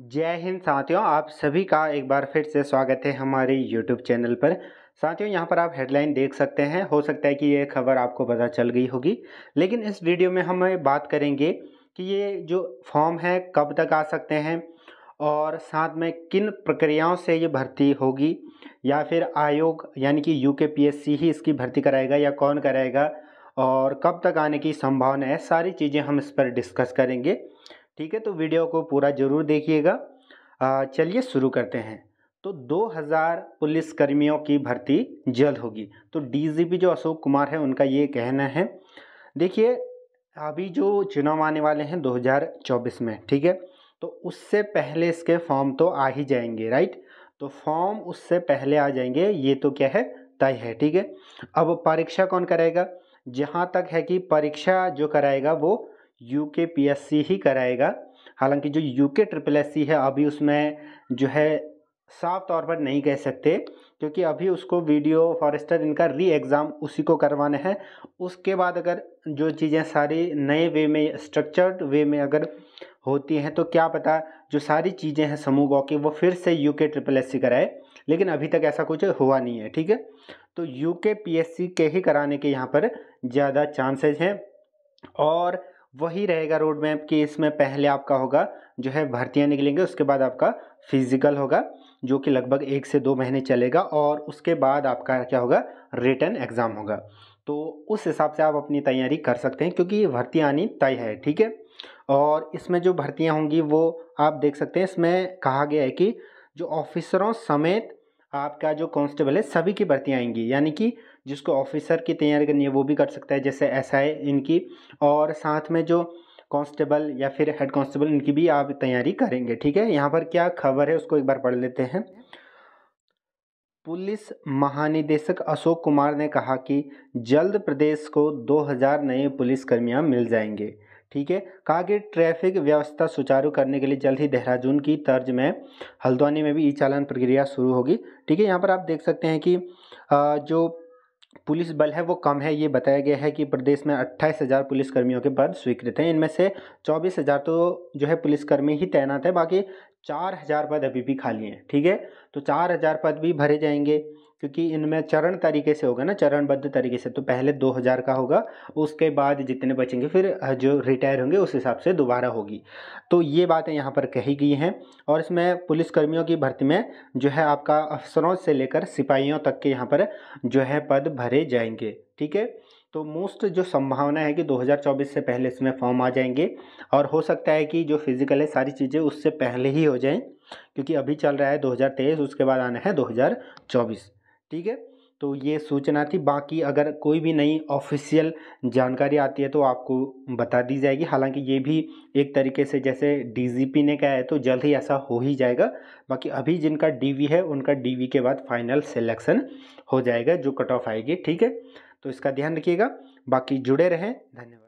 जय हिंद साथियों आप सभी का एक बार फिर से स्वागत है हमारे यूट्यूब चैनल पर साथियों यहाँ पर आप हेडलाइन देख सकते हैं हो सकता है कि ये खबर आपको पता चल गई होगी लेकिन इस वीडियो में हम बात करेंगे कि ये जो फॉर्म है कब तक आ सकते हैं और साथ में किन प्रक्रियाओं से ये भर्ती होगी या फिर आयोग यानी कि यू ही इसकी भर्ती कराएगा या कौन कराएगा और कब तक आने की संभावना है सारी चीज़ें हम इस पर डिस्कस करेंगे ठीक है तो वीडियो को पूरा ज़रूर देखिएगा चलिए शुरू करते हैं तो 2000 कर्मियों की भर्ती जल्द होगी तो डीजीपी जो अशोक कुमार है उनका ये कहना है देखिए अभी जो चुनाव आने वाले हैं 2024 में ठीक है तो उससे पहले इसके फॉर्म तो आ ही जाएंगे राइट तो फॉर्म उससे पहले आ जाएंगे ये तो क्या है तय है ठीक है अब परीक्षा कौन कराएगा जहाँ तक है कि परीक्षा जो कराएगा वो यूके पीएससी ही कराएगा हालांकि जो यूके ट्रिपल एस है अभी उसमें जो है साफ तौर पर नहीं कह सकते क्योंकि अभी उसको वीडियो फॉरेस्टर इनका री एग्ज़ाम उसी को करवाना है उसके बाद अगर जो चीज़ें सारी नए वे में स्ट्रक्चर्ड वे में अगर होती हैं तो क्या पता जो सारी चीज़ें हैं समूह गौ की वो फिर से यू के ट्रिपल एस सी कराए लेकिन अभी तक ऐसा कुछ हुआ नहीं है ठीक है तो यू के पी एस सी के ही कराने के यहाँ पर ज़्यादा चांसेज हैं और वही रहेगा रोड मैप कि इसमें पहले आपका होगा जो है भर्तियाँ निकलेंगे उसके बाद आपका फिजिकल होगा जो कि लगभग एक से दो महीने चलेगा और उसके बाद आपका क्या होगा रिटर्न एग्ज़ाम होगा तो उस हिसाब से आप अपनी तैयारी कर सकते हैं क्योंकि ये भर्ती आनी तय है ठीक है और इसमें जो भर्तियाँ होंगी वो आप देख सकते हैं इसमें कहा गया है कि जो ऑफिसरों समेत आपका जो कांस्टेबल है सभी की भर्ती आएंगी यानी कि जिसको ऑफिसर की तैयारी करनी है वो भी कर सकता है जैसे एस आई इनकी और साथ में जो कांस्टेबल या फिर हेड कांस्टेबल इनकी भी आप तैयारी करेंगे ठीक है यहाँ पर क्या खबर है उसको एक बार पढ़ लेते हैं पुलिस महानिदेशक अशोक कुमार ने कहा कि जल्द प्रदेश को दो नए पुलिसकर्मियाँ मिल जाएंगे ठीक है कहा कि ट्रैफिक व्यवस्था सुचारू करने के लिए जल्द ही देहरादून की तर्ज में हल्द्वानी में भी ई चालन प्रक्रिया शुरू होगी ठीक है यहाँ पर आप देख सकते हैं कि जो पुलिस बल है वो कम है ये बताया गया है कि प्रदेश में अट्ठाईस हज़ार पुलिसकर्मियों के पद स्वीकृत हैं इनमें से चौबीस हज़ार तो जो है पुलिसकर्मी ही तैनात है बाकी चार हज़ार पद अभी भी खाली हैं ठीक है तो चार हज़ार पद भी भरे जाएंगे क्योंकि इनमें चरण तरीके से होगा ना चरणबद्ध तरीके से तो पहले 2000 का होगा उसके बाद जितने बचेंगे फिर जो रिटायर होंगे उस हिसाब से दोबारा होगी तो ये बातें यहाँ पर कही गई हैं और इसमें पुलिसकर्मियों की भर्ती में जो है आपका अफसरों से लेकर सिपाहियों तक के यहाँ पर जो है पद भरे जाएंगे ठीक है तो मोस्ट जो संभावना है कि 2024 से पहले इसमें फॉर्म आ जाएंगे और हो सकता है कि जो फिज़िकल है सारी चीज़ें उससे पहले ही हो जाएं क्योंकि अभी चल रहा है 2023 उसके बाद आना है 2024 ठीक है तो ये सूचना थी बाकी अगर कोई भी नई ऑफिशियल जानकारी आती है तो आपको बता दी जाएगी हालांकि ये भी एक तरीके से जैसे डीजीपी ने कहा है तो जल्द ही ऐसा हो ही जाएगा बाकी अभी जिनका डीवी है उनका डीवी के बाद फाइनल सिलेक्शन हो जाएगा जो कट ऑफ आएगी ठीक है तो इसका ध्यान रखिएगा बाकी जुड़े रहें धन्यवाद